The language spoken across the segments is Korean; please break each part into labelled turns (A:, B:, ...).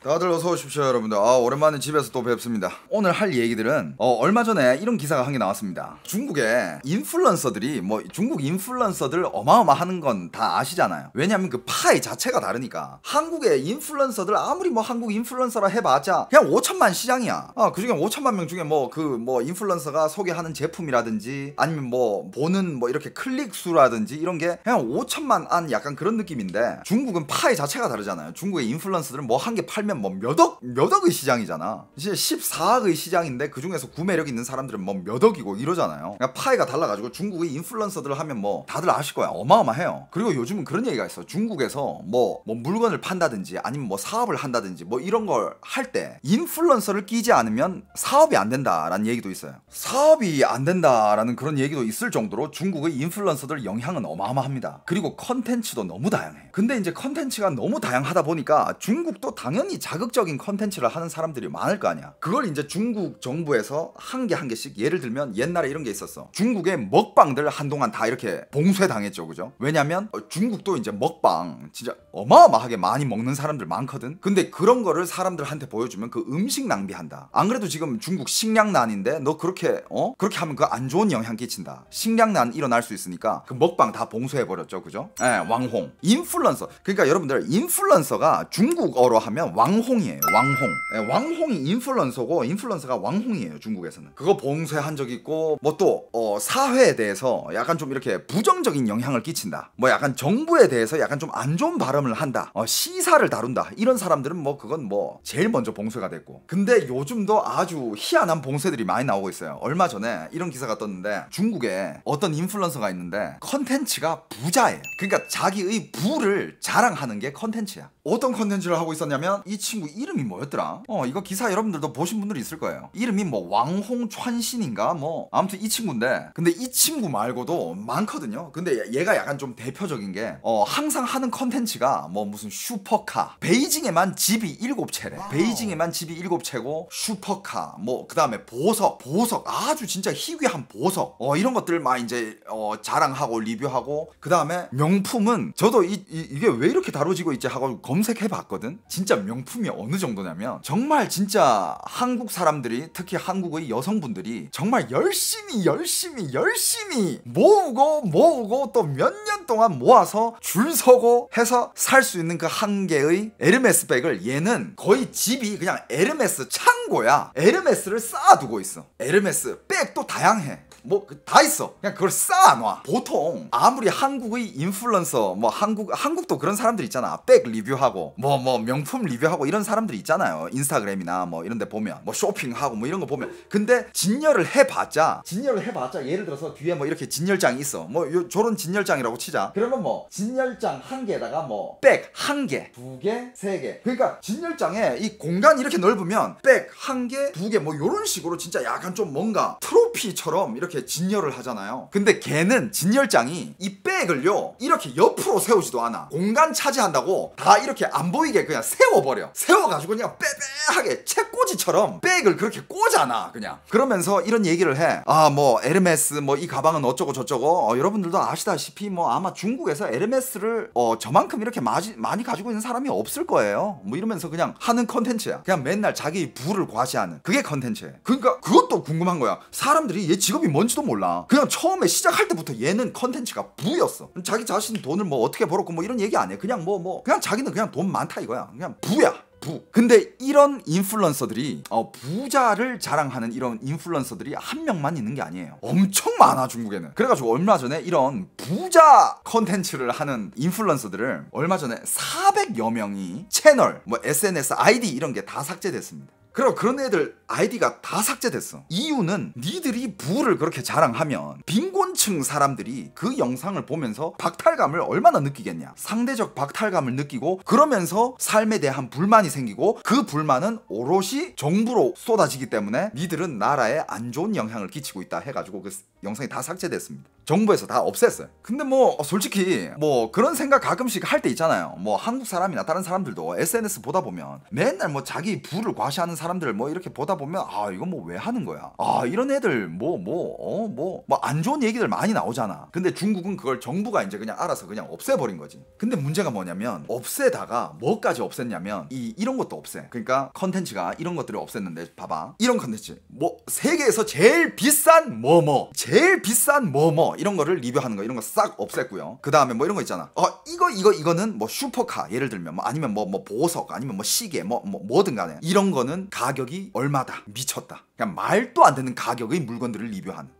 A: 다들 어서 오십시오 여러분들 아 오랜만에 집에서 또 뵙습니다 오늘 할 얘기들은 어, 얼마 전에 이런 기사가 한 게 나왔습니다 중국의 인플루언서들이 뭐 중국 인플루언서들 어마어마하는 건 다 아시잖아요 왜냐하면 그 파이 자체가 다르니까 한국의 인플루언서들 아무리 뭐 한국 인플루언서라 해봤자 그냥 5천만 시장이야 아 그중에 5천만 명 중에 뭐 그뭐 그 뭐 인플루언서가 소개하는 제품이라든지 아니면 뭐 보는 뭐 이렇게 클릭 수라든지 이런 게 그냥 5천만 안 약간 그런 느낌인데 중국은 파이 자체가 다르잖아요 중국의 인플루언서들은 뭐 한 개 팔면 팔면 뭐 몇억 몇억의 시장이잖아. 이제 14억의 시장인데 그 중에서 구매력 있는 사람들은 뭐 몇억이고 이러잖아요. 그러니까 파이가 달라가지고 중국의 인플루언서들 하면 뭐 다들 아실 거야. 어마어마해요. 그리고 요즘은 그런 얘기가 있어. 중국에서 뭐, 뭐 물건을 판다든지 아니면 뭐 사업을 한다든지 뭐 이런 걸 할 때 인플루언서를 끼지 않으면 사업이 안 된다라는 얘기도 있어요. 사업이 안 된다라는 그런 얘기도 있을 정도로 중국의 인플루언서들 영향은 어마어마합니다. 그리고 컨텐츠도 너무 다양해. 근데 이제 컨텐츠가 너무 다양하다 보니까 중국도 당연히 자극적인 컨텐츠를 하는 사람들이 많을 거 아니야. 그걸 이제 중국 정부에서 한 개 한 개씩 예를 들면 옛날에 이런 게 있었어. 중국의 먹방들 한동안 다 이렇게 봉쇄당했죠. 그죠? 왜냐면 어, 중국도 이제 먹방 진짜 어마어마하게 많이 먹는 사람들 많거든. 근데 그런 거를 사람들한테 보여주면 그 음식 낭비한다. 안 그래도 지금 중국 식량난인데 너 그렇게 어? 그렇게 하면 그 안 좋은 영향 끼친다. 식량난 일어날 수 있으니까 그 먹방 다 봉쇄해 버렸죠. 그죠? 예, 왕홍. 인플루 인플루언서. 그러니까 여러분들 인플루언서가 중국어로 하면 왕홍이에요. 왕홍. 네, 왕홍이 인플루언서고 인플루언서가 왕홍이에요. 중국에서는. 그거 봉쇄한 적 있고 뭐또 어, 사회에 대해서 약간 좀 이렇게 부정적인 영향을 끼친다. 뭐 약간 정부에 대해서 약간 좀 안 좋은 발언을 한다. 어, 시사를 다룬다. 이런 사람들은 뭐 그건 뭐 제일 먼저 봉쇄가 됐고. 근데 요즘도 아주 희한한 봉쇄들이 많이 나오고 있어요. 얼마 전에 이런 기사가 떴는데 중국에 어떤 인플루언서가 있는데 컨텐츠가 부자예요. 그러니까 자기의 부를 이를 자랑하는 게 컨텐츠야. 어떤 컨텐츠를 하고 있었냐면 이 친구 이름이 뭐였더라? 어 이거 기사 여러분들도 보신 분들이 있을 거예요. 이름이 뭐 왕홍찬신인가 뭐 아무튼 이 친구인데 근데 이 친구 말고도 많거든요. 근데 얘가 약간 좀 대표적인 게 어, 항상 하는 컨텐츠가 뭐 무슨 슈퍼카 베이징에만 집이 7채래. 베이징에만 집이 7채고 슈퍼카 뭐 그다음에 보석 보석 아주 진짜 희귀한 보석 어 이런 것들 막 이제 어, 자랑하고 리뷰하고 그다음에 명품은 저도 이, 이, 이게 왜 이렇게 다뤄지고 있지 하고 검 검색해봤거든? 진짜 명품이 어느 정도냐면 정말 진짜 한국 사람들이 특히 한국의 여성분들이 정말 열심히 열심히 열심히 모으고 모으고 또 몇 년 동안 모아서 줄 서고 해서 살 수 있는 그 한 개의 에르메스 백을 얘는 거의 집이 그냥 에르메스 창고야 에르메스를 쌓아두고 있어 에르메스 백도 다양해 뭐다 그 있어 그냥 그걸 쌓아놔 뭐. 보통 아무리 한국의 인플루언서 뭐 한국 한국도 그런 사람들 있잖아 백 리뷰하고 뭐뭐 뭐 명품 리뷰하고 이런 사람들 있잖아요 인스타그램이나 뭐 이런 데 보면 뭐 쇼핑하고 뭐 이런 거 보면 근데 진열을 해봤자 진열을 해봤자 예를 들어서 뒤에 뭐 이렇게 진열장이 있어 뭐 요, 저런 진열장이라고 치자 그러면 뭐 진열장 한 개에다가 뭐 백 한 개, 두 개, 세 개. 그러니까 진열장에 이 공간 이렇게 넓으면 백 한 개, 두 개 뭐 이런 식으로 진짜 약간 좀 뭔가 트로피처럼 이렇게 이렇게 진열을 하잖아요. 근데 걔는 진열장이 이 백을요 이렇게 옆으로 세우지도 않아. 공간 차지한다고 다 이렇게 안 보이게 그냥 세워버려. 세워가지고 그냥 빼빼하게 책꽂이처럼 백을 그렇게 꽂아놔 그냥. 그러면서 이런 얘기를 해. 아 뭐 에르메스 뭐 이 가방은 어쩌고 저쩌고 어, 여러분들도 아시다시피 뭐 아마 중국에서 에르메스를 어, 저만큼 이렇게 마지, 많이 가지고 있는 사람이 없을 거예요. 뭐 이러면서 그냥 하는 컨텐츠야. 그냥 맨날 자기 부를 과시하는 그게 컨텐츠예요. 그러니까 그것도 궁금한 거야. 사람들이 얘 직업이 뭔지 그런지도 몰라. 그냥 처음에 시작할 때부터 얘는 컨텐츠가 부였어. 자기 자신 돈을 뭐 어떻게 벌었고 뭐 이런 얘기 아니야. 그냥 뭐뭐 뭐 그냥 자기는 그냥 돈 많다 이거야. 그냥 부야. 부. 근데 이런 인플루언서들이 어, 부자를 자랑하는 이런 인플루언서들이 한 명만 있는 게 아니에요. 엄청 많아 중국에는. 그래가지고 얼마 전에 이런 부자 컨텐츠를 하는 인플루언서들을 얼마 전에 400여 명이 채널, 뭐 SNS 아이디 이런 게 다 삭제됐습니다. 그리고 그런 애들 아이디가 다 삭제됐어. 이유는 니들이 부를 그렇게 자랑하면 빈곤층 사람들이 그 영상을 보면서 박탈감을 얼마나 느끼겠냐. 상대적 박탈감을 느끼고 그러면서 삶에 대한 불만이 생기고 그 불만은 오롯이 정부로 쏟아지기 때문에 니들은 나라에 안 좋은 영향을 끼치고 있다 해가지고 그 영상이 다 삭제됐습니다. 정부에서 다 없앴어요. 근데 뭐 솔직히 뭐 그런 생각 가끔씩 할 때 있잖아요. 뭐 한국 사람이나 다른 사람들도 SNS 보다 보면 맨날 뭐 자기 부를 과시하는 사람 사람들 뭐 이렇게 보다 보면 아 이거 뭐 왜 하는 거야 아 이런 애들 뭐 뭐어뭐뭐 안 좋은 얘기들 많이 나오잖아 근데 중국은 그걸 정부가 이제 그냥 알아서 그냥 없애버린 거지 근데 문제가 뭐냐면 없애다가 뭐까지 없앴냐면 이 이런 것도 없애 그러니까 컨텐츠가 이런 것들을 없앴는데 봐봐 이런 컨텐츠 뭐 세계에서 제일 비싼 뭐 뭐 제일 비싼 뭐 뭐 이런 거를 리뷰하는 거 이런 거 싹 없앴고요 그 다음에 뭐 이런 거 있잖아 어 이거 이거 이거는 뭐 슈퍼카 예를 들면 뭐 아니면 뭐뭐 뭐 보석 아니면 뭐 시계 뭐, 뭐 뭐든 간에 이런 거는 가격이 얼마다 미쳤다 그냥 그러니까 말도 안 되는 가격의 물건들을 리뷰하는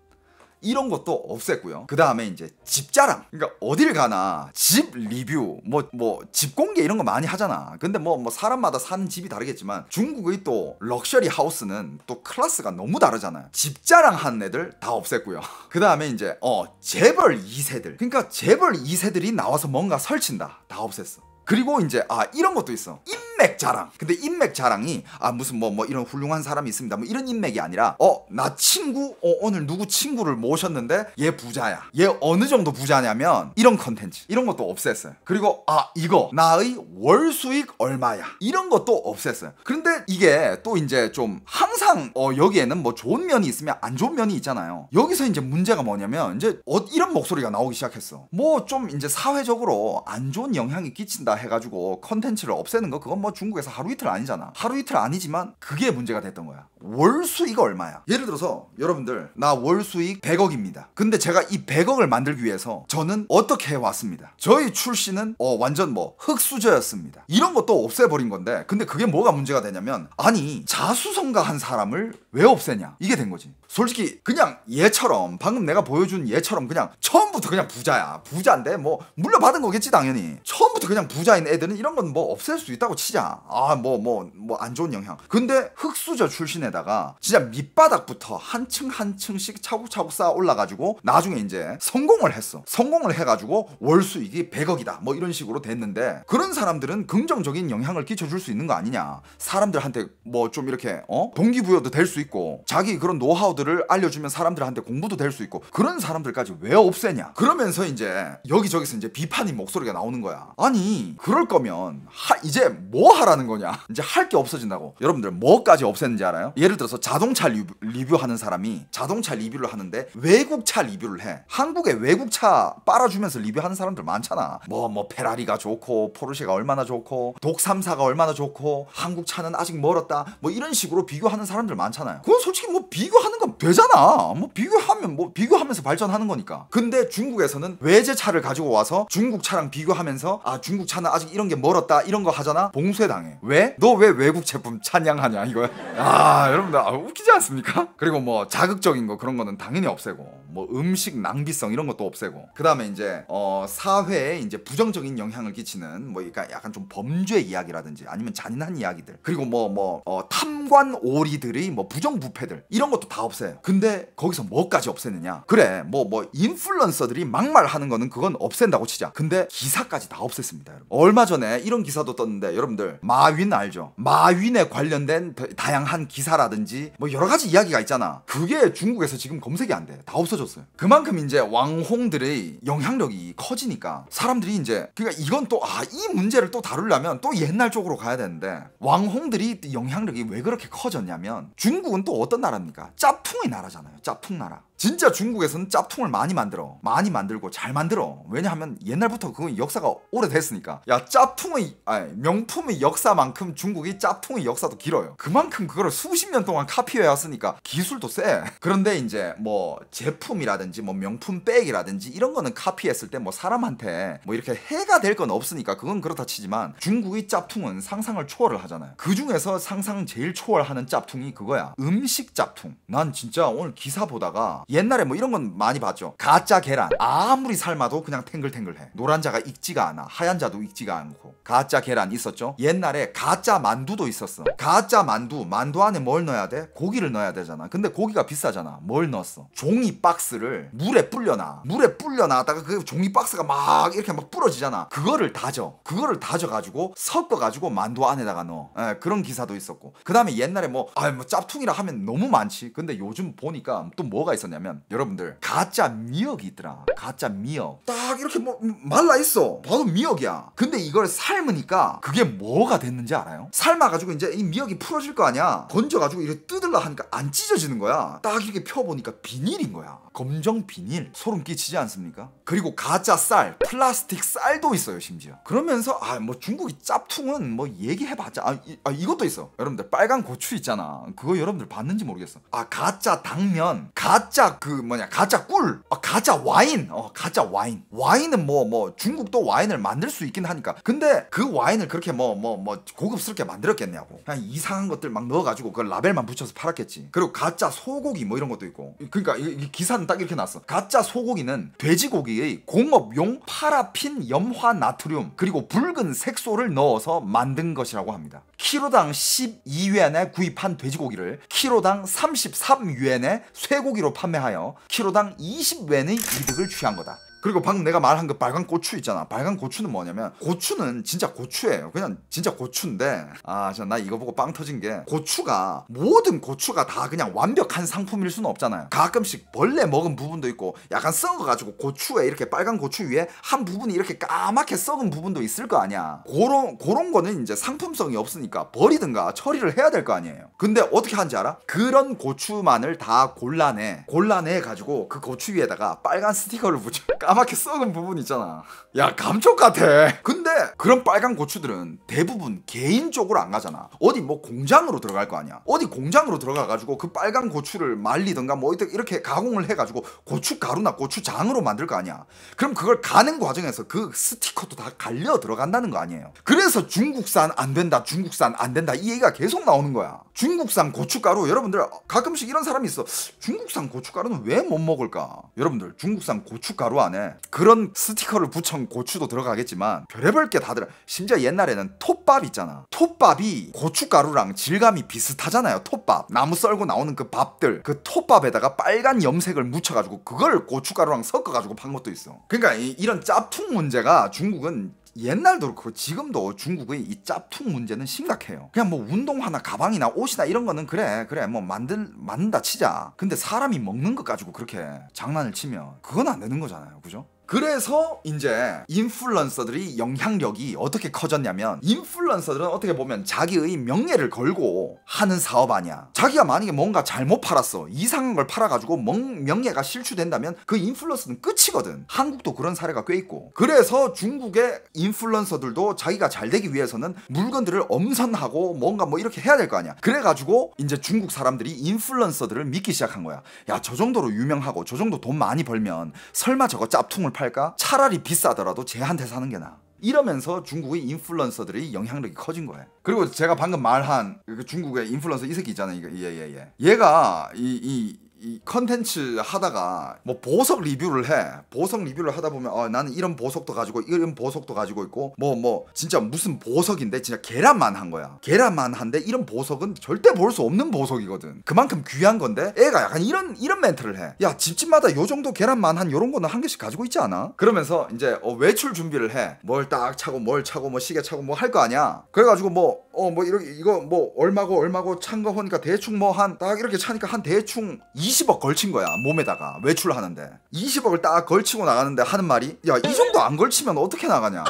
A: 이런 것도 없앴고요. 그 다음에 이제 집자랑. 그러니까 어딜 가나 집 리뷰, 뭐, 뭐, 집 공개 이런 거 많이 하잖아. 근데 뭐, 뭐, 사람마다 사는 집이 다르겠지만 중국의 또 럭셔리 하우스는 또클라스가 너무 다르잖아요. 집자랑 한 애들 다 없앴고요. 그 다음에 이제, 어, 재벌 2세들. 그러니까 재벌 2세들이 나와서 뭔가 설친다. 다 없앴어. 그리고 이제 아 이런 것도 있어. 인맥 자랑. 근데 인맥 자랑이 아 무슨 뭐뭐 뭐 이런 훌륭한 사람이 있습니다. 뭐 이런 인맥이 아니라 어 나 친구 어 오늘 누구 친구를 모셨는데 얘 부자야. 얘 어느 정도 부자냐면 이런 컨텐츠 이런 것도 없앴어요. 그리고 아 이거 나의 월 수익 얼마야 이런 것도 없앴어요. 그런데 이게 또 이제 좀 항상 어 여기에는 뭐 좋은 면이 있으면 안 좋은 면이 있잖아요. 여기서 이제 문제가 뭐냐면 이제 어, 이런 목소리가 나오기 시작했어. 뭐 좀 이제 사회적으로 안 좋은 영향이 끼친다 해가지고 컨텐츠를 없애는 거 그건 뭐 중국에서 하루 이틀 아니잖아 하루 이틀 아니지만 그게 문제가 됐던 거야 월 수익이 얼마야 예를 들어서 여러분들 나 월 수익 100억입니다 근데 제가 이 100억을 만들기 위해서 저는 어떻게 해왔습니다 저희 출시는 어, 완전 뭐흙수저였습니다 이런 것도 없애버린 건데 근데 그게 뭐가 문제가 되냐면 아니 자수성가한 사람을 왜 없애냐 이게 된 거지 솔직히 그냥 얘처럼 방금 내가 보여준 얘처럼 그냥 처음부터 그냥 부자야 부자인데 뭐 물려받은 거겠지 당연히 처음부터 그냥 부자인 애들은 이런 건 뭐 없앨 수 있다고 치자 아 뭐 뭐 뭐 안 좋은 영향 근데 흙수저 출신에다가 진짜 밑바닥부터 한층 한 층씩 차곡차곡 쌓아 올라가지고 나중에 이제 성공을 했어 성공을 해가지고 월수익이 100억이다 뭐 이런 식으로 됐는데 그런 사람들은 긍정적인 영향을 끼쳐줄 수 있는 거 아니냐 사람들한테 뭐 좀 이렇게 어 동기부여도 될 수 있고 자기 그런 노하우들을 것들을 알려주면 사람들한테 공부도 될 수 있고 그런 사람들까지 왜 없애냐 그러면서 이제 여기저기서 이제 비판이 목소리가 나오는 거야 아니 그럴 거면 하, 이제 뭐 하라는 거냐 이제 할 게 없어진다고 여러분들 뭐까지 없앴는지 알아요? 예를 들어서 자동차 리뷰, 리뷰하는 사람이 자동차 리뷰를 하는데 외국차 리뷰를 해한국의 외국차 빨아주면서 리뷰하는 사람들 많잖아 뭐뭐 뭐 페라리가 좋고 포르쉐가 얼마나 좋고 독삼사가 얼마나 좋고 한국차는 아직 멀었다 뭐 이런 식으로 비교하는 사람들 많잖아요 그건 솔직히 뭐 비교하는 거 그럼 뭐 되잖아. 뭐 비교하면 뭐 비교하면서 발전하는 거니까. 근데 중국에서는 외제차를 가지고 와서 중국 차랑 비교하면서 아 중국 차는 아직 이런 게 멀었다 이런 거 하잖아. 봉쇄 당해. 왜? 너 왜 외국 제품 찬양하냐 이거야. 아 여러분들 아, 웃기지 않습니까? 그리고 뭐 자극적인 거 그런 거는 당연히 없애고 뭐 음식 낭비성 이런 것도 없애고 그 다음에 이제 어 사회에 이제 부정적인 영향을 끼치는 뭐 그러니까 약간 좀 범죄 이야기라든지 아니면 잔인한 이야기들 그리고 뭐뭐 뭐어 탐관 오리들이뭐 부정부패들 이런 것도 다 없애요. 근데 거기서 뭐까지 없애느냐? 그래 뭐뭐 뭐 인플루언서들이 막말하는 거는 그건 없앤다고 치자. 근데 기사까지 다 없앴습니다. 여러분. 얼마 전에 이런 기사도 떴는데 여러분들 마윈 알죠? 마윈에 관련된 다양한 기사라든지 뭐 여러 가지 이야기가 있잖아. 그게 중국에서 지금 검색이 안 돼. 다 없어. 없어졌어요. 그만큼 이제 왕홍들의 영향력이 커지니까 사람들이 이제 그러니까 이건 또 아 이 문제를 또 다루려면 또 옛날 쪽으로 가야 되는데 왕홍들이 영향력이 왜 그렇게 커졌냐면 중국은 또 어떤 나라입니까? 짜풍의 나라잖아요. 짜풍 나라. 진짜 중국에서는 짭퉁을 많이 만들어. 많이 만들고 잘 만들어. 왜냐하면 옛날부터 그건 역사가 오래됐으니까. 야, 짭퉁의, 아니, 명품의 역사만큼 중국이 짭퉁의 역사도 길어요. 그만큼 그거를 수십 년 동안 카피해 왔으니까 기술도 세. 그런데 이제 뭐 제품이라든지 뭐 명품 백이라든지 이런 거는 카피했을 때 뭐 사람한테 뭐 이렇게 해가 될 건 없으니까 그건 그렇다 치지만 중국의 짭퉁은 상상을 초월을 하잖아요. 그 중에서 상상 제일 초월하는 짭퉁이 그거야. 음식 짭퉁. 난 진짜 오늘 기사 보다가 옛날에 뭐 이런 건 많이 봤죠. 가짜 계란. 아무리 삶아도 그냥 탱글탱글해. 노란 자가 익지가 않아. 하얀 자도 익지가 않고. 가짜 계란 있었죠? 옛날에 가짜 만두도 있었어. 가짜 만두. 만두 안에 뭘 넣어야 돼? 고기를 넣어야 되잖아. 근데 고기가 비싸잖아. 뭘 넣었어? 종이 박스를 물에 불려놔. 물에 불려놨다가 그 종이 박스가 막 이렇게 막 부러지잖아. 그거를 다져. 그거를 다져가지고 섞어가지고 만두 안에다가 넣어. 에, 예, 그런 기사도 있었고. 그 다음에 옛날에 뭐, 아, 뭐 짭퉁이라 하면 너무 많지. 근데 요즘 보니까 또 뭐가 있었냐. 뭐냐면 여러분들 가짜 미역이 있더라. 가짜 미역. 딱 이렇게 뭐 음, 말라 있어. 봐도 미역이야. 근데 이걸 삶으니까 그게 뭐가 됐는지 알아요? 삶아가지고 이제 이 미역이 풀어질 거 아니야. 건져가지고 이렇게 뜯을라 하니까 안 찢어지는 거야. 딱 이렇게 펴보니까 비닐인 거야. 검정 비닐. 소름 끼치지 않습니까? 그리고 가짜 쌀, 플라스틱 쌀도 있어요 심지어. 그러면서 아 뭐 중국이 짭퉁은 뭐 얘기해봤자 아, 이, 아 이것도 있어. 여러분들 빨간 고추 있잖아. 그거 여러분들 봤는지 모르겠어. 아 가짜 당면, 가짜 그 뭐냐 가짜 꿀 어, 가짜 와인 어 가짜 와인 와인은 뭐뭐 뭐 중국도 와인을 만들 수 있긴 하니까 근데 그 와인을 그렇게 뭐 뭐뭐 뭐, 뭐 고급스럽게 만들었겠냐고 그냥 이상한 것들 막 넣어가지고 그 라벨만 붙여서 팔았겠지 그리고 가짜 소고기 뭐 이런 것도 있고 그러니까 이, 이 기사는 딱 이렇게 났어 가짜 소고기는 돼지고기의 공업용 파라핀 염화 나트륨 그리고 붉은 색소를 넣어서 만든 것이라고 합니다 키로당 12위안에 구입한 돼지고기를 키로당 33위안에 쇠고기로 판매하여 키로당 20위안의 이득을 취한 거다. 그리고 방금 내가 말한 그 빨간 고추 있잖아. 빨간 고추는 뭐냐면 고추는 진짜 고추예요. 그냥 진짜 고추인데 아, 진짜 나 이거 보고 빵 터진 게 고추가 모든 고추가 다 그냥 완벽한 상품일 수는 없잖아요. 가끔씩 벌레 먹은 부분도 있고 약간 썩어 가지고 고추에 이렇게 빨간 고추 위에 한 부분이 이렇게 까맣게 썩은 부분도 있을 거 아니야. 그런 그런 거는 이제 상품성이 없으니까 버리든가 처리를 해야 될 거 아니에요. 근데 어떻게 하는지 알아? 그런 고추만을 다 골라내. 골라내 가지고 그 고추 위에다가 빨간 스티커를 붙여. 까맣게 썩은 부분 있잖아 야 감촉 같아 근데 그런 빨간 고추들은 대부분 개인적으로 안 가잖아 어디 뭐 공장으로 들어갈 거 아니야 어디 공장으로 들어가가지고 그 빨간 고추를 말리든가 뭐 이렇게 가공을 해가지고 고춧가루나 고추장으로 만들 거 아니야 그럼 그걸 가는 과정에서 그 스티커도 다 갈려 들어간다는 거 아니에요 그래서 중국산 안 된다 중국산 안 된다 이 얘기가 계속 나오는 거야 중국산 고춧가루 여러분들 가끔씩 이런 사람이 있어 중국산 고춧가루는 왜 못 먹을까 여러분들 중국산 고춧가루 안에 때문에 그런 스티커를 붙여 고추도 들어가겠지만 별의별 게 다 들어 심지어 옛날에는 톱밥 있잖아 톱밥이 고춧가루랑 질감이 비슷하잖아요 톱밥 나무 썰고 나오는 그 밥들 그 톱밥에다가 빨간 염색을 묻혀가지고 그걸 고춧가루랑 섞어가지고 판 것도 있어 그러니까 이, 런 짭퉁 문제가 중국은 옛날도 그렇고 지금도 중국의 이 짭퉁 문제는 심각해요. 그냥 뭐 운동 화나 가방이나 옷이나 이런 거는 그래 그래 뭐 만들 만든다 치자. 근데 사람이 먹는 것 가지고 그렇게 장난을 치면 그건 안 되는 거잖아요. 그죠? 그래서 이제 인플루언서들이 영향력이 어떻게 커졌냐면 인플루언서들은 어떻게 보면 자기의 명예를 걸고 하는 사업 아니야. 자기가 만약에 뭔가 잘못 팔았어. 이상한 걸 팔아가지고 명예가 실추된다면 그 인플루언서는 끝이거든. 한국도 그런 사례가 꽤 있고. 그래서 중국의 인플루언서들도 자기가 잘 되기 위해서는 물건들을 엄선하고 뭔가 뭐 이렇게 해야 될 거 아니야. 그래가지고 이제 중국 사람들이 인플루언서들을 믿기 시작한 거야. 야, 저 정도로 유명하고 저 정도 돈 많이 벌면 설마 저거 짭퉁을 팔까? 차라리 비싸더라도 쟤한테 사는 게 나아. 이러면서 중국의 인플루언서들이 영향력이 커진 거예요. 그리고 제가 방금 말한 그 중국의 인플루언서 이 새끼 있잖아요. 얘, 얘, 얘. 얘가 이, 이이 컨텐츠 하다가 뭐 보석 리뷰를 해 보석 리뷰를 하다 보면 어 나는 이런 보석도 가지고 이런 보석도 가지고 있고 뭐뭐 뭐 진짜 무슨 보석인데 진짜 계란만 한 거야 계란만 한데 이런 보석은 절대 볼 수 없는 보석이거든 그만큼 귀한 건데 애가 약간 이런 이런 멘트를 해 야 집집마다 요 정도 계란만 한 요런 거는 한 개씩 가지고 있지 않아 그러면서 이제 어 외출 준비를 해 뭘 딱 차고 뭘 차고 뭐 시계 차고 뭐 할 거 아니야 그래가지고 뭐 어뭐 이렇게 이거 뭐 얼마고 얼마고 찬거 보니까 대충 뭐 한 딱 이렇게 차니까 한 대충 20억 걸친 거야 몸에다가 외출하는데 20억을 딱 걸치고 나가는데 하는 말이 야 이 정도 안 걸치면 어떻게 나가냐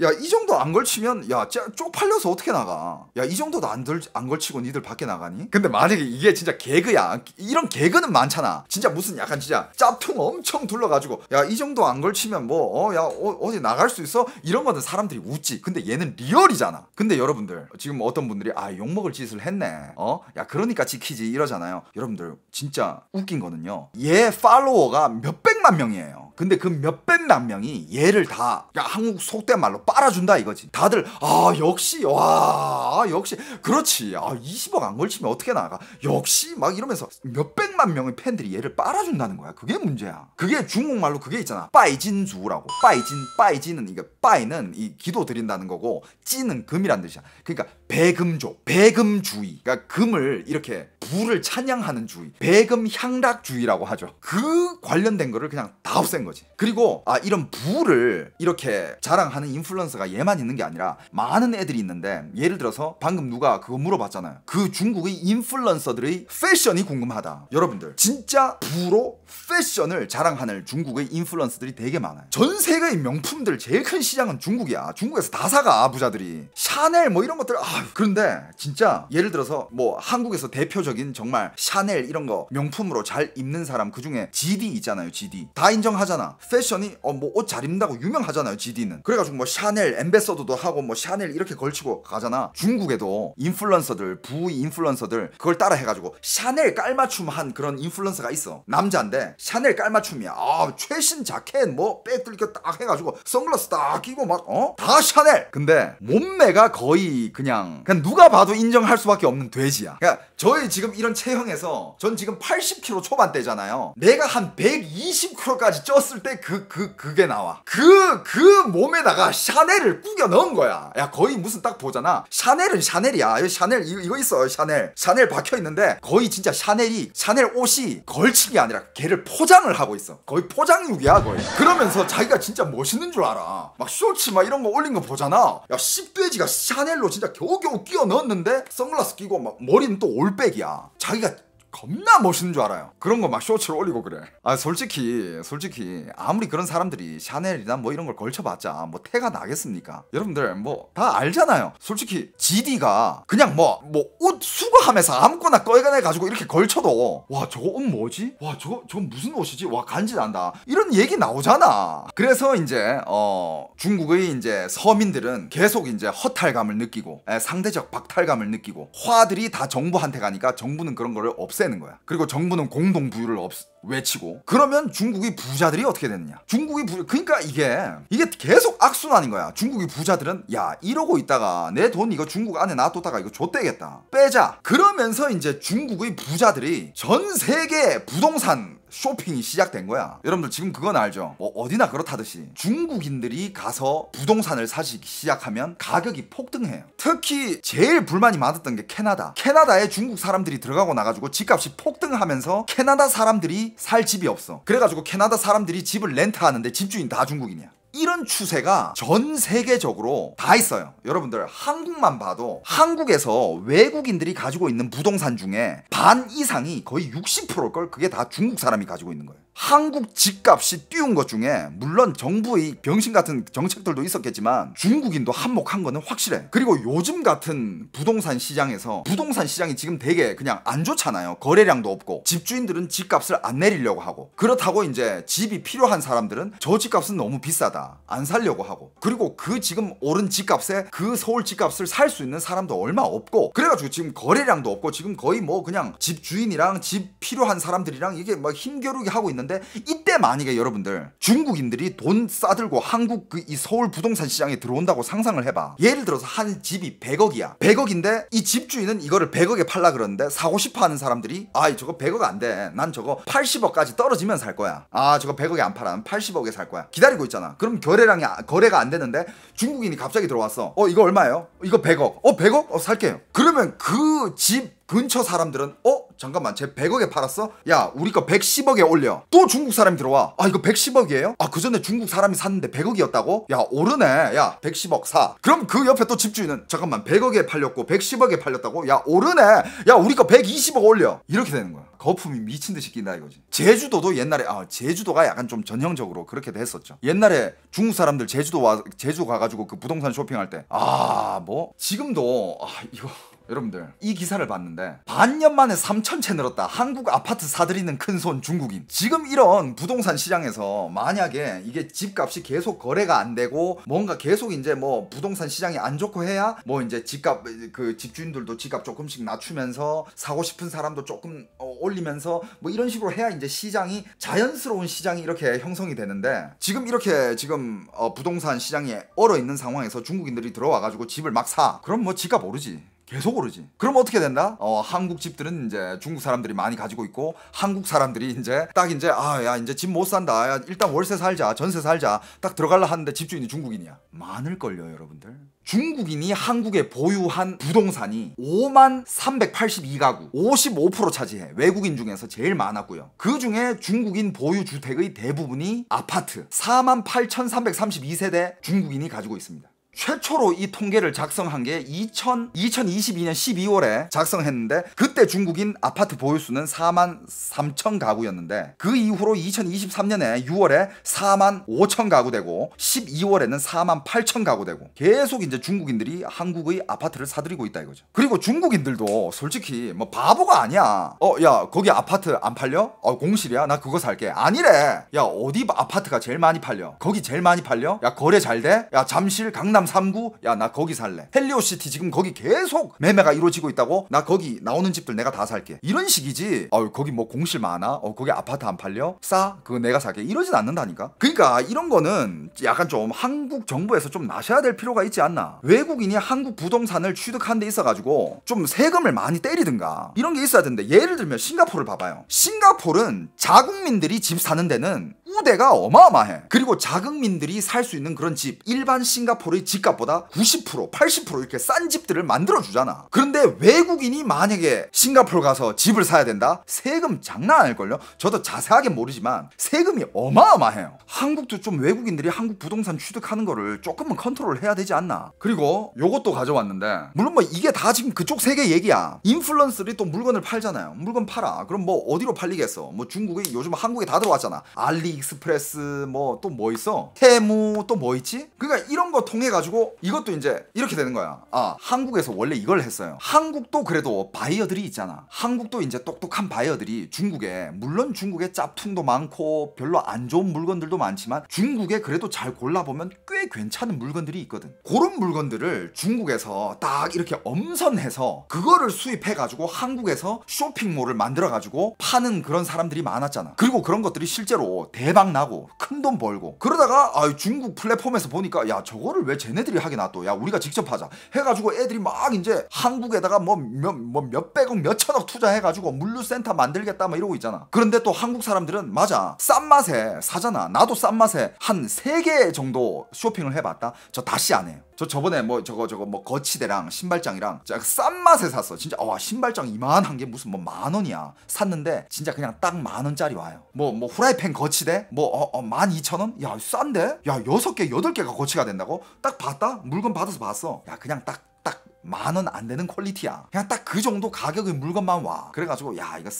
A: 야이 정도 안 걸치면 야 쪽팔려서 어떻게 나가 야 이 정도도 안, 들, 안 걸치고 니들 밖에 나가니 근데 만약에 이게 진짜 개그야 이런 개그는 많잖아 진짜 무슨 약간 진짜 짭퉁 엄청 둘러가지고 야 이 정도 안 걸치면 뭐 어야 어, 어디 나갈 수 있어 이런 거는 사람들이 웃지 근데 얘는 리얼이잖아 근데 여러분들 지금 어떤 분들이 아 욕먹을 짓을 했네 어 야 그러니까 지키지 이러잖아요 여러분들 진짜 웃긴 거는요 얘 팔로워가 몇백만 명이에요 근데 그 몇백만 명이 얘를 다그 한국 속된 말로 빨아준다 이거지. 다들 아 역시 와 아, 역시 그렇지 아 20억 안 걸치면 어떻게 나가 역시 막 이러면서 몇백만 명의 팬들이 얘를 빨아준다는 거야. 그게 문제야. 그게 중국말로 그게 있잖아. 빠이진주라고. 빠이진 빠이진은 이거 빠이는 이 기도 드린다는 거고 찌는 금이란 뜻이야. 그러니까 배금조, 배금주의. 그러니까 금을 이렇게 부를 찬양하는 주의. 배금향락주의라고 하죠. 그 관련된 거를 그냥 다 없앤 되 거지. 그리고 아 이런 부를 이렇게 자랑하는 인플루언서가 얘만 있는 게 아니라 많은 애들이 있는데 예를 들어서 방금 누가 그거 물어봤잖아요. 그 중국의 인플루언서들의 패션이 궁금하다. 여러분들 진짜 부로 패션을 자랑하는 중국의 인플루언서들이 되게 많아요. 전 세계의 명품들 제일 큰 시장은 중국이야. 중국에서 다 사가 부자들이 샤넬 뭐 이런 것들 아 그런데 진짜 예를 들어서 뭐 한국에서 대표적인 정말 샤넬 이런 거 명품으로 잘 입는 사람 그 중에 GD 있잖아요. GD 다 인정하잖아. 하잖아. 패션이 어뭐옷 잘 입는다고 유명하잖아요. GD는. 그래가지고 뭐 샤넬 엠베서더도 하고 뭐 샤넬 이렇게 걸치고 가잖아. 중국에도 인플루언서들 부이 인플루언서들 그걸 따라 해가지고 샤넬 깔맞춤한 그런 인플루언서가 있어. 남자인데 샤넬 깔맞춤이야. 아 최신 자켓 뭐 빼뚫겨 딱 해가지고 선글라스 딱 끼고 막 어 다 샤넬. 근데 몸매가 거의 그냥 그냥 누가 봐도 인정할 수밖에 없는 돼지야. 그러니까 저희 지금 이런 체형에서 전 지금 80kg 초반대잖아요. 내가 한 120kg까지 쪄서 입었을 때 그, 그, 그게 나와. 그, 그 몸에다가 샤넬을 꾸겨 넣은 거야. 야, 거의 무슨 딱 보잖아. 샤넬은 샤넬이야. 여기 샤넬, 이거, 이거 있어. 샤넬. 샤넬 박혀있는데 거의 진짜 샤넬이, 샤넬 옷이 걸친 게 아니라 걔를 포장을 하고 있어. 거의 포장육이야, 거의. 그러면서 자기가 진짜 멋있는 줄 알아. 막 쇼츠 막 이런 거 올린 거 보잖아. 야, 씹돼지가 샤넬로 진짜 겨우겨우 끼워 넣었는데 선글라스 끼고 막 머리는 또 올백이야. 자기가 겁나 멋있는 줄 알아요. 그런 거 막 쇼츠를 올리고 그래. 아 솔직히 솔직히 아무리 그런 사람들이 샤넬이나 뭐 이런 걸 걸쳐봤자 뭐 태가 나겠습니까? 여러분들 뭐 다 알잖아요. 솔직히 GD가 그냥 뭐 뭐 옷 수거하면서 아무거나 꺼내가내 가지고 이렇게 걸쳐도 와 저거 옷 뭐지? 와 저거 저 무슨 옷이지? 와 간지 난다. 이런 얘기 나오잖아. 그래서 이제 어 중국의 이제 서민들은 계속 이제 허탈감을 느끼고 에, 예, 상대적 박탈감을 느끼고 화들이 다 정부한테 가니까 정부는 그런 거를 없애 없애는 거야. 그리고 정부는 공동 부유를 없, 외치고 그러면 중국이 부자들이 어떻게 되느냐? 중국이 부 그러니까 이게 이게 계속 악순환인 거야. 중국이 부자들은 야 이러고 있다가 내 돈 이거 중국 안에 놔뒀다가 이거 줬대겠다 빼자. 그러면서 이제 중국의 부자들이 전 세계 부동산 쇼핑이 시작된 거야. 여러분들 지금 그건 알죠? 뭐 어디나 그렇다듯이 중국인들이 가서 부동산을 사시기 시작하면 가격이 폭등해요. 특히 제일 불만이 많았던 게 캐나다. 캐나다에 중국 사람들이 들어가고 나가지고 집값이 폭등하면서 캐나다 사람들이 살 집이 없어. 그래가지고 캐나다 사람들이 집을 렌트하는데 집주인 다 중국인이야. 이런 추세가 전 세계적으로 다 있어요. 여러분들 한국만 봐도 한국에서 외국인들이 가지고 있는 부동산 중에 반 이상이 거의 60%걸 그게 다 중국 사람이 가지고 있는 거예요. 한국 집값이 뛰운 것 중에 물론 정부의 병신 같은 정책들도 있었겠지만 중국인도 한몫한 거는 확실해. 그리고 요즘 같은 부동산 시장에서 부동산 시장이 지금 되게 그냥 안 좋잖아요. 거래량도 없고 집주인들은 집값을 안 내리려고 하고 그렇다고 이제 집이 필요한 사람들은 저 집값은 너무 비싸다. 안 살려고 하고 그리고 그 지금 오른 집값에 그 서울 집값을 살 수 있는 사람도 얼마 없고 그래가지고 지금 거래량도 없고 지금 거의 뭐 그냥 집주인이랑 집 필요한 사람들이랑 이게 막힘겨루게 하고 있는 있는데 이때 만약에 여러분들 중국인들이 돈 싸들고 한국 그 이 서울 부동산 시장에 들어온다고 상상을 해봐. 예를 들어서 한 집이 100억이야. 100억인데 이 집주인은 이거를 100억에 팔라 그러는데 사고 싶어 하는 사람들이 아 저거 100억 안 돼. 난 저거 80억까지 떨어지면 살 거야. 아 저거 100억에 안 팔아. 80억에 살 거야. 기다리고 있잖아. 그럼 거래량이 아, 거래가 안 되는데 중국인이 갑자기 들어왔어. 어 이거 얼마예요? 어, 이거 100억. 어 100억? 어 살게요. 그러면 그집 근처 사람들은 어? 잠깐만 쟤 100억에 팔았어? 야 우리 거 110억에 올려 또 중국 사람이 들어와 아 이거 110억이에요? 아 그 전에 중국 사람이 샀는데 100억이었다고? 야 오르네 야 110억 사 그럼 그 옆에 또 집주인은 잠깐만 100억에 팔렸고 110억에 팔렸다고? 야 오르네 야 우리 거 120억 올려 이렇게 되는 거야 거품이 미친 듯이 낀다 이거지 제주도도 옛날에 아 제주도가 약간 좀 전형적으로 그렇게 됐었죠 옛날에 중국 사람들 제주도 와 제주 가가지고 그 부동산 쇼핑할 때 아 뭐 지금도 아 이거 여러분들 이 기사를 봤는데 반년 만에 3천 채 늘었다 한국 아파트 사들이는 큰 손 중국인 지금 이런 부동산 시장에서 만약에 이게 집값이 계속 거래가 안 되고 뭔가 계속 이제 뭐 부동산 시장이 안 좋고 해야 뭐 이제 집값 그 집주인들도 집값 조금씩 낮추면서 사고 싶은 사람도 조금 어, 올리면서 뭐 이런 식으로 해야 이제 시장이 자연스러운 시장이 이렇게 형성이 되는데 지금 이렇게 지금 어 부동산 시장이 얼어 있는 상황에서 중국인들이 들어와 가지고 집을 막 사 그럼 뭐 집값 오르지 계속 오르지. 그럼 어떻게 된다? 어, 한국 집들은 이제 중국 사람들이 많이 가지고 있고 한국 사람들이 이제 딱 이제 아 야 이제 집 못 산다. 야, 일단 월세 살자. 전세 살자. 딱들어가려 하는데 집주인이 중국인이야. 많을 걸요, 여러분들. 중국인이 한국에 보유한 부동산이 5만 382가구 55% 차지해 외국인 중에서 제일 많았고요 그 중에 중국인 보유 주택의 대부분이 아파트 4만 8,332세대 중국인이 가지고 있습니다 최초로 이 통계를 작성한 게 2000, 2022년 12월에 작성했는데 그때 중국인 아파트 보유수는 4만 3천 가구였는데 그 이후로 2023년에 6월에 4만 5천 가구 되고 12월에는 4만 8천 가구 되고 계속 이제 중국인들이 한국의 아파트를 사들이고 있다 이거죠. 그리고 중국인들도 솔직히 뭐 바보가 아니야. 어, 야, 거기 아파트 안 팔려? 어, 공실이야? 나 그거 살게. 아니래. 야, 어디 아파트가 제일 많이 팔려? 거기 제일 많이 팔려? 야, 거래 잘 돼? 야, 잠실 강남 강남 3구 야 나 거기 살래 헬리오시티 지금 거기 계속 매매가 이루어지고 있다고 나 거기 나오는 집들 내가 다 살게 이런 식이지 어 거기 뭐 공실 많아 어 거기 아파트 안 팔려 싸 그거 내가 살게 이러진 않는다니까 그러니까 이런 거는 약간 좀 한국 정부에서 좀 나셔야 될 필요가 있지 않나 외국인이 한국 부동산을 취득한 데 있어 가지고 좀 세금을 많이 때리든가 이런 게 있어야 되는데 예를 들면 싱가포르를 봐봐요 싱가포르는 자국민들이 집 사는 데는 홍대가 어마어마해. 그리고 자극민들이 살 수 있는 그런 집, 일반 싱가포르의 집값보다 90%, 80% 이렇게 싼 집들을 만들어주잖아. 그런데 외국인이 만약에 싱가포르 가서 집을 사야 된다? 세금 장난 아닐걸요? 저도 자세하게 모르지만 세금이 어마어마해요. 한국도 좀 외국인들이 한국 부동산 취득하는 거를 조금은 컨트롤 해야 되지 않나. 그리고 요것도 가져왔는데, 물론 뭐 이게 다 지금 그쪽 세계 얘기야. 인플루언서들이 또 물건을 팔잖아요. 물건 팔아. 그럼 뭐 어디로 팔리겠어? 뭐 중국이 요즘 한국에 다 들어왔잖아. 알리익스 익스프레스 뭐 또 뭐 있어? 테무 또 뭐 있지? 그러니까 이런 거 통해 가지고 이것도 이제 이렇게 되는 거야. 아 한국에서 원래 이걸 했어요. 한국도 그래도 바이어들이 있잖아. 한국도 이제 똑똑한 바이어들이 중국에 물론 중국에 짭퉁도 많고 별로 안 좋은 물건들도 많지만 중국에 그래도 잘 골라보면 꽤 괜찮은 물건들이 있거든. 그런 물건들을 중국에서 딱 이렇게 엄선해서 그거를 수입해 가지고 한국에서 쇼핑몰을 만들어 가지고 파는 그런 사람들이 많았잖아. 그리고 그런 것들이 실제로 대박 대박 나고 큰 돈 벌고 그러다가 아, 중국 플랫폼에서 보니까 야 저거를 왜 쟤네들이 하게 놔또야 우리가 직접 하자 해가지고 애들이 막 이제 한국에다가 뭐몇뭐 뭐 몇백억 몇천억 투자해가지고 물류센터 만들겠다 막 이러고 있잖아 그런데 또 한국 사람들은 맞아 싼 맛에 사잖아 나도 싼 맛에 한 세 개 정도 쇼핑을 해봤다 저 다시 안 해요 저 저번에 뭐 저거 저거 뭐 거치대랑 신발장이랑 싼 맛에 샀어. 진짜 와 신발장 이만한 게 무슨 뭐 만 원이야. 샀는데 진짜 그냥 딱 만 원짜리 와요. 뭐뭐 뭐 후라이팬 거치대 뭐어만 어, 이천 원? 야 싼데? 야 여섯 개 여덟 개가 거치가 된다고? 딱 봤다? 물건 받아서 봤어. 야 그냥 딱 딱 만 원 안 되는 퀄리티야. 그냥 딱 그 정도 가격의 물건만 와. 그래가지고 야 이거.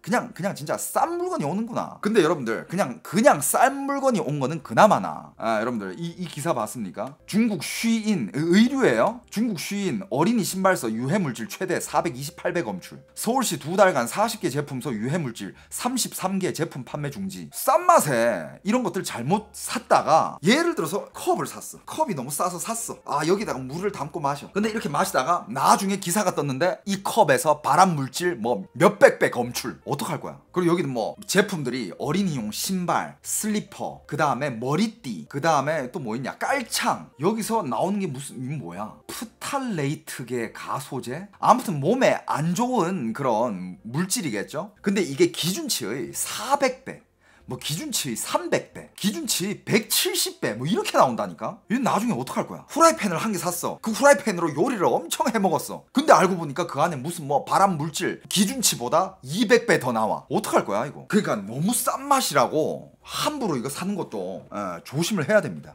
A: 그냥 그냥 진짜 싼 물건이 오는구나. 근데 여러분들 그냥 그냥 싼 물건이 온 거는 그나마나. 아 여러분들 이, 이 기사 봤습니까? 중국 쉬인 의류예요. 중국 쉬인 어린이 신발서 유해 물질 최대 428배 검출. 서울시 두 달간 40개 제품서 유해 물질 33개 제품 판매 중지. 싼 맛에 이런 것들 잘못 샀다가 예를 들어서 컵을 샀어. 컵이 너무 싸서 샀어. 아 여기다가 물을 담고 마셔. 근데 이렇게 마시다가 나중에 기사가 떴는데 이 컵에서 발암 물질 뭐 몇백 배 검출. 어떡할 거야? 그리고 여기는 뭐 제품들이 어린이용 신발, 슬리퍼, 그 다음에 머리띠, 그 다음에 또 뭐 있냐? 깔창. 여기서 나오는 게 무슨 뭐야? 프탈레이트계 가소제? 아무튼 몸에 안 좋은 그런 물질이겠죠? 근데 이게 기준치의 400배. 뭐 기준치 300배, 기준치 170배 뭐 이렇게 나온다니까? 얘 나중에 어떡할 거야? 후라이팬을 한 개 샀어. 그 후라이팬으로 요리를 엄청 해 먹었어. 근데 알고 보니까 그 안에 무슨 뭐 발암 물질 기준치보다 200배 더 나와. 어떡할 거야, 이거? 그러니까 너무 싼 맛이라고 함부로 이거 사는 것도 에, 예, 조심을 해야 됩니다.